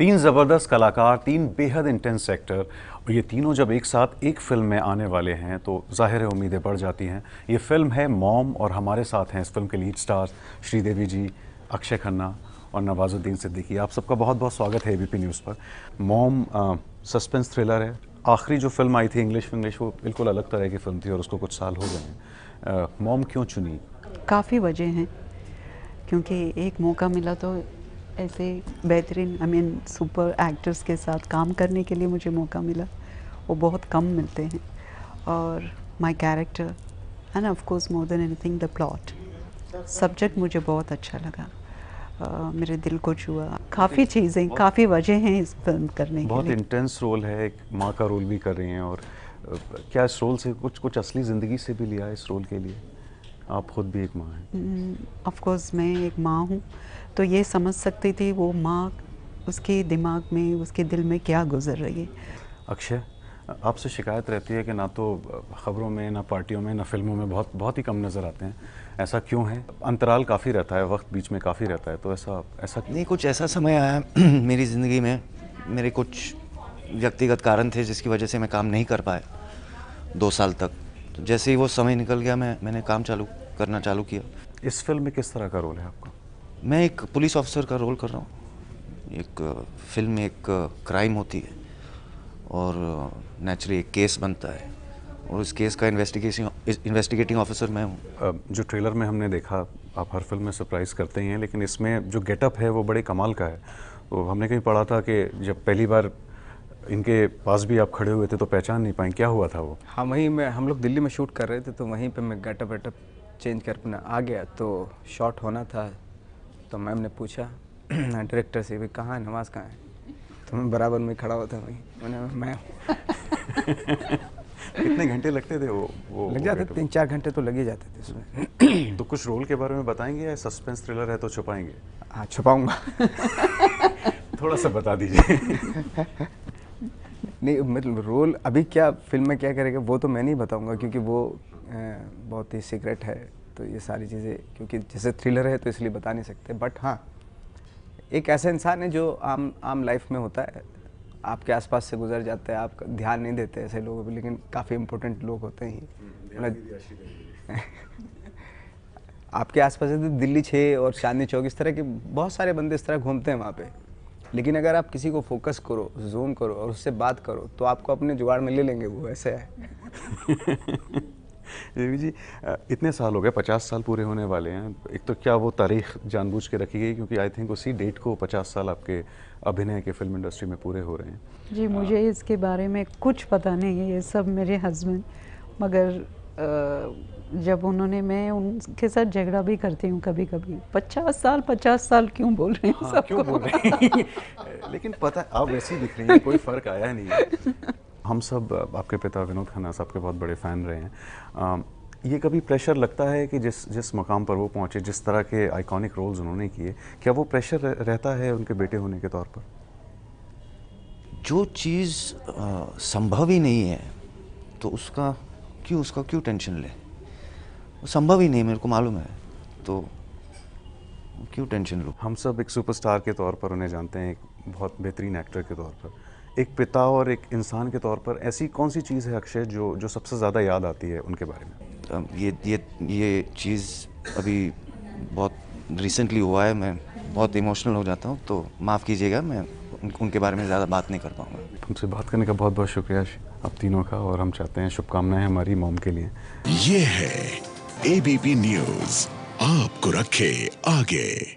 तीन ज़बरदस्त कलाकार तीन बेहद इंटेंस एक्टर और ये तीनों जब एक साथ एक फिल्म में आने वाले हैं तो ज़ाहिर उम्मीदें बढ़ जाती हैं ये फिल्म है मॉम और हमारे साथ हैं इस फिल्म के लीड स्टार श्रीदेवी जी अक्षय खन्ना और नवाजुद्दीन सिद्दीकी आप सबका बहुत बहुत स्वागत है ए न्यूज़ पर मॉम सस्पेंस थ्रिलर है आखिरी जो फिल्म आई थी इंग्लिश इंग्लिश वो बिल्कुल अलग तरह की फिल्म थी और उसको कुछ साल हो गए हैं मॉम क्यों चुनी काफ़ी वजह हैं क्योंकि एक मौका मिला तो ऐसे बेहतरीन आई मीन सुपर एक्टर्स के साथ काम करने के लिए मुझे मौका मिला वो बहुत कम मिलते हैं और my character and of course more than anything the plot subject मुझे बहुत अच्छा लगा uh, मेरे दिल को छुआ काफ़ी चीज़ें काफ़ी वजह हैं इस फिल्म करने बहुत के बहुत इंटेंस रोल है एक माँ का रोल भी कर रही हैं और क्या इस रोल से कुछ कुछ असली ज़िंदगी से भी लिया इस रोल के लिए आप खुद भी एक माँ हैं ऑफकोर्स mm, मैं एक माँ हूँ तो ये समझ सकती थी वो माँ उसके दिमाग में उसके दिल में क्या गुजर रही है अक्षय आपसे शिकायत रहती है कि ना तो ख़बरों में ना पार्टियों में ना फिल्मों में बहुत बहुत ही कम नज़र आते हैं ऐसा क्यों है अंतराल काफ़ी रहता है वक्त बीच में काफ़ी रहता है तो ऐसा ऐसा नहीं कुछ ऐसा समय आया मेरी ज़िंदगी में मेरे कुछ व्यक्तिगत कारण थे जिसकी वजह से मैं काम नहीं कर पाया दो साल तक तो जैसे ही वो समय निकल गया मैं मैंने काम चालू करना चालू किया इस फिल्म में किस तरह का रोल है आपका मैं एक पुलिस ऑफिसर का रोल कर रहा हूँ एक फिल्म में एक क्राइम होती है और नेचुरली एक केस बनता है और उस केस का इन्वेस्टिगेशन इन्वेस्टिगेटिंग ऑफिसर मैं हूँ जो ट्रेलर में हमने देखा आप हर फिल्म में सरप्राइज़ करते ही हैं लेकिन इसमें जो गेटअप है वो बड़े कमाल का है तो हमने कहीं पढ़ा था कि जब पहली बार इनके पास भी आप खड़े हुए थे तो पहचान नहीं पाए क्या हुआ था वो हाँ वहीं मैं हम लोग दिल्ली में शूट कर रहे थे तो वहीं पर मैं गेटअप वेटअप चेंज कर अपना आ गया तो शॉट होना था तो मैम ने पूछा डायरेक्टर से भी कहाँ है नमाज कहाँ है तो मैं बराबर में खड़ा होता वहीं मैंने मैम कितने घंटे लगते थे वो वो लग जाते तीन चार घंटे तो लगे जाते थे उसमें तो कुछ रोल के बारे में बताएंगे या सस्पेंस थ्रिलर है तो छुपाएंगे हाँ छुपाऊंगा थोड़ा सा बता दीजिए नहीं मतलब रोल अभी क्या फिल्म में क्या करेगा वो तो मैं नहीं बताऊंगा क्योंकि वो बहुत ही सीक्रेट है तो ये सारी चीज़ें क्योंकि जैसे थ्रिलर है तो इसलिए बता नहीं सकते बट हाँ एक ऐसा इंसान है जो आम आम लाइफ में होता है आपके आसपास से गुजर जाता है आप ध्यान नहीं देते ऐसे लोगों पर लेकिन काफ़ी इम्पोर्टेंट लोग होते हैं मतलब आपके आसपास तो दिल्ली छः और चांदनी चौक इस तरह के बहुत सारे बंदे इस तरह घूमते हैं वहाँ पे लेकिन अगर आप किसी को फोकस करो जूम करो और उससे बात करो तो आपको अपने जुगाड़ में ले लेंगे वो ऐसे है देवी जी इतने साल हो गए पचास साल पूरे होने वाले हैं एक तो क्या वो तारीख जानबूझ के रखी गई क्योंकि आई थिंक उसी डेट को पचास साल आपके अभिनय के फिल्म इंडस्ट्री में पूरे हो रहे हैं जी मुझे आ, हाँ। इसके बारे में कुछ पता नहीं है ये सब मेरे हस्बैंड मगर जब उन्होंने मैं उनके साथ झगड़ा भी करती हूँ कभी कभी पचास साल पचास साल क्यों बोल रहे हैं हाँ, क्यों बोल रहे हैं लेकिन पता आप ही दिख रही हैं कोई फ़र्क आया नहीं है हम सब आपके पिता विनोद खन्ना साहब के बहुत बड़े फ़ैन रहे हैं आ, ये कभी प्रेशर लगता है कि जिस जिस मकाम पर वो पहुँचे जिस तरह के आइकॉनिक रोल्स उन्होंने किए क्या वो प्रेशर रहता है उनके बेटे होने के तौर पर जो चीज़ संभव ही नहीं है तो उसका क्यों उसका क्यों टेंशन ले वो संभव ही नहीं मेरे को मालूम है तो क्यों टेंशन लूँ हम सब एक सुपरस्टार के तौर पर उन्हें जानते हैं एक बहुत बेहतरीन एक्टर के तौर पर एक पिता और एक इंसान के तौर पर ऐसी कौन सी चीज़ है अक्षय जो जो सबसे ज़्यादा याद आती है उनके बारे में ये ये ये चीज़ अभी बहुत रिसेंटली हुआ है मैं बहुत इमोशनल हो जाता हूँ तो माफ़ कीजिएगा मैं उनके बारे में ज़्यादा बात नहीं कर पाऊँगा हमसे बात करने का बहुत बहुत शुक्रिया आप तीनों का और हम चाहते हैं शुभकामनाएं है हमारी मोम के लिए ये है एबीपी न्यूज आपको रखे आगे